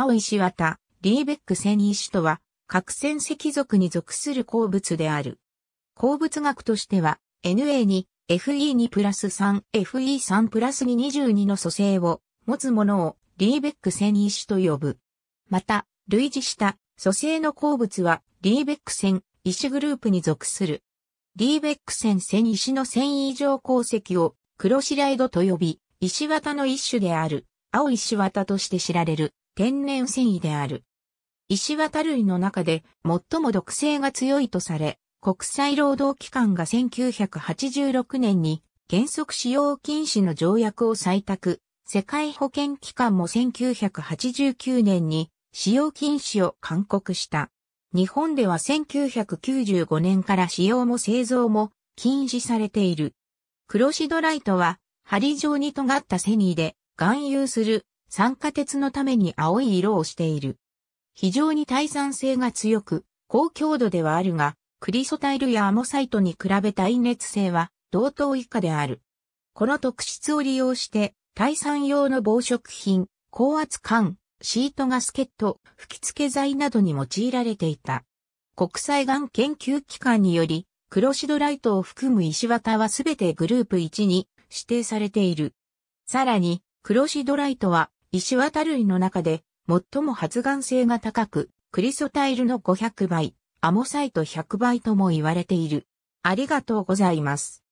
青石綿、リーベック繊維石とは、核戦石属に属する鉱物である。鉱物学としては、NA に FE2 プラス3、FE3 プラス2 2の組成を持つものをリーベック繊維石と呼ぶ。また、類似した組成の鉱物はリーベック繊石グループに属する。リーベック繊維石の繊維状鉱石を黒白イドと呼び、石綿の一種である青石綿として知られる天然繊維である。石綿類の中で最も毒性が強いとされ、国際労働機関が1986年に原則使用禁止の条約を採択、世界保健機関も1989年に使用禁止を勧告した。日本では1995年から使用も製造も禁止されている。クロシドライトは針状に尖ったセニーで含有する酸化鉄のために青い色をしている。非常に耐酸性が強く、高強度ではあるが、クリソタイルやアモサイトに比べ耐熱性は同等以下である。この特質を利用して、耐酸用の防食品、高圧管、シートガスケット、吹き付け剤などに用いられていた。国際がん研究機関により、クロシドライトを含む石綿はすべてグループ1に指定されている。さらに、クロシドライトは石綿類の中で最も発がん性が高く、クリソタイルの500倍、アモサイト100倍とも言われている。ありがとうございます。